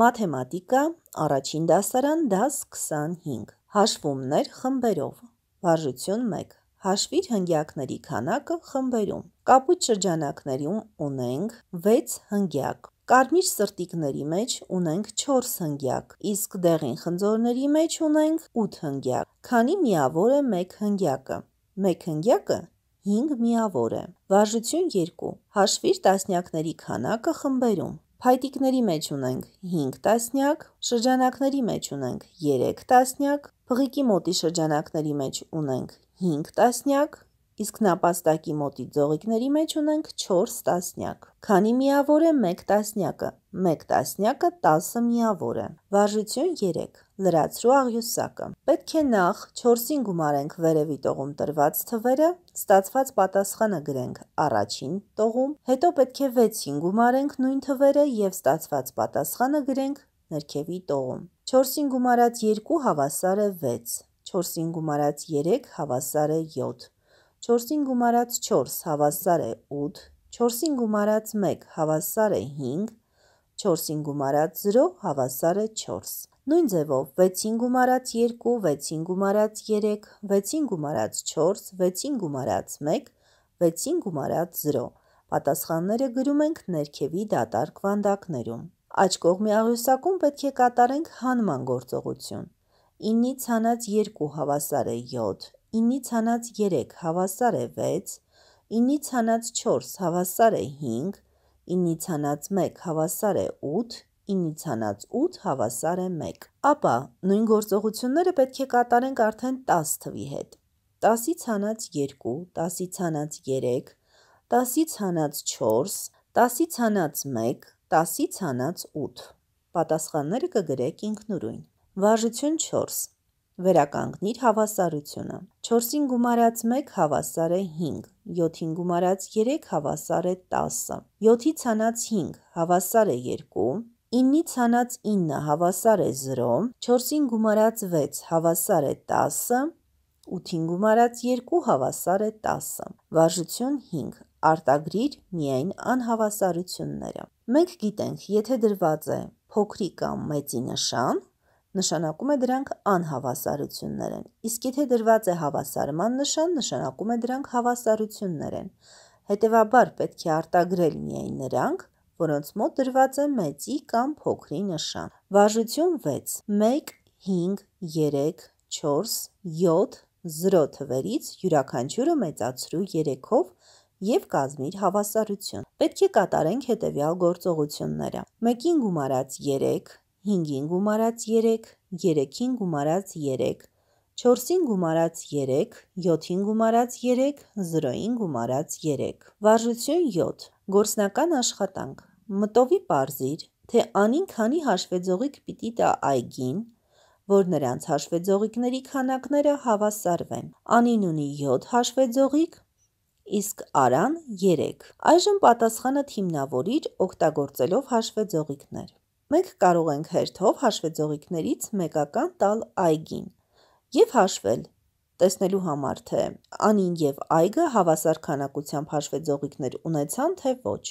Մաթեմատիկա, առաջին դասարան, դաս 25, հաշվումներ խմբերով, վարժություն 1, հաշվիր հնգյակների քանակը խմբերում, կապույտ շրջանակներում ունենք 6 հնգյակ, կարմիր սրտիկների մեջ ունենք 4 հնգյակ, իսկ դեղին խնձորների մեջ ունենք 8 հնգյակ, քանի միավոր է 1 հնգյակը, 1 հնգյակը 5 միավոր է, վարժություն 2, հաշվիր տասնյակների քանակը խմբերում, Փայտիկների մեջ ունենք 5 տասնյակ, շրջանակների մեջ ունենք 3 տասնյակ, փղիկի մոտի շրջանակների մեջ ունենք 5 տասնյակ, իսկ նապաստակի մոտի ձողիկների մեջ ունենք 4 տասնյակ։ Քանի միավոր է 1 տասնյակը։ 1 տասնյակը 10 միավոր է։ Վարժություն 3 լրացրու աղյուսակը։ Պետք է նախ 4-ին գումարենք վերևի տողում տրված թվերը, ստացված պատասխանը գրենք առաջին տողում, հետո պետք է 6-ին գումարենք նույն թվերը եւ ստացված պատասխանը գրենք ներքևի տողում։ 4-ին գումարած 2 հավասար է 6, 4-ին գումարած 3 հավասար է 7, 4-ին գումարած 4 հավասար է 8, 4-ին գումարած 1 հավասար է 5, 4-ին գումարած 0 հավասար է 4։ Նույն ձևով 6-ին գումարած 2, 6-ին գումարած 3, 6-ին գումարած 4, 6-ին գումարած 1, 6-ին գումարած 0։ Պատասխանները գրում ենք ներքևի դատարկ վանդակներում։ Աջ կողմի աղյուսակում պետք է կատարենք հանման գործողություն։ 9-ից հանած 2 հավասար է 7, 9-ից հանած 3 հավասար է 6, 9-ից հանած 4 հավասար է 5, 9-ից հանած 1 հավասար է 8, 9-ցանած 8 հավասար է 1։ Ապա նույն գործողությունները պետք է կատարենք արդեն 10 թվի հետ։ 10-ի ցանած 2, 10-ի ցանած 3, 10-ի ցանած 4, 10-ի ցանած 1, 10-ի ցանած 8։ Պատասխանները կգրեք ինքնուրույն։ Վարժություն 4։ Վերականգնիր հավասարությունը։ 4-ին գումարած 1 հավասար է 5, 7-ին գումարած 3 հավասար է 10, 7-ի ցանած 5 հավասար է 2, 9-ից հանած 9 հավասար է 0, 4-ին գումարած 6 հավասար է 10, 8-ին գումարած 2 հավասար է 10։ Վարժություն 5. Արտագրիր միայն անհավասարությունները։ Մենք գիտենք, եթե դրված է փոքրի կամ մեծի նշան, նշանակում է դրանք անհավասարություններ են։ Իսկ եթե դրված է հավասարման նշան, նշանակում է դրանք հավասարություններ են։ Հետևաբար պետք է արտագրել միայն նրանք, որոնց մոտ դրված է մեծի կամ փոքրի նշան։ Վարժություն 6. 1, 5, 3, 4, 7, 0 թվերից յուրաքանչյուրը մեծացրու 3-ով և կազմիր հավասարություն։ Պետք է կատարենք հետևյալ գործողությունները։ 1-ին գումարած 3, 5-ին գումարած 3, 3-ին գումարած 3, 4-ին գումարած 3, 7-ին գումարած 3, 0-ին գումարած 3։ Վարժություն 7. Գործնական աշխատանք։ Մտովի parzիր, թե անին քանի հաշվեձողիկ պիտի տա այգին, որ նրանց հաշվեձողիկների քանակները հավասարվեն։ Անին ունի 7 հաշվեձողիկ, իսկ արան 3։ Այժմ պատասխանը թիմնավորիր օգտագործելով հաշվեձողիկներ։ Մենք կարող ենք հերթով հաշվեձողիկներից մեկական տալ այգին, եւ հաշվել, տեսնելու համար, թե անին եւ այգը հավասար քանակությամբ հաշվեծողիկներ ունեցան, թե ոչ։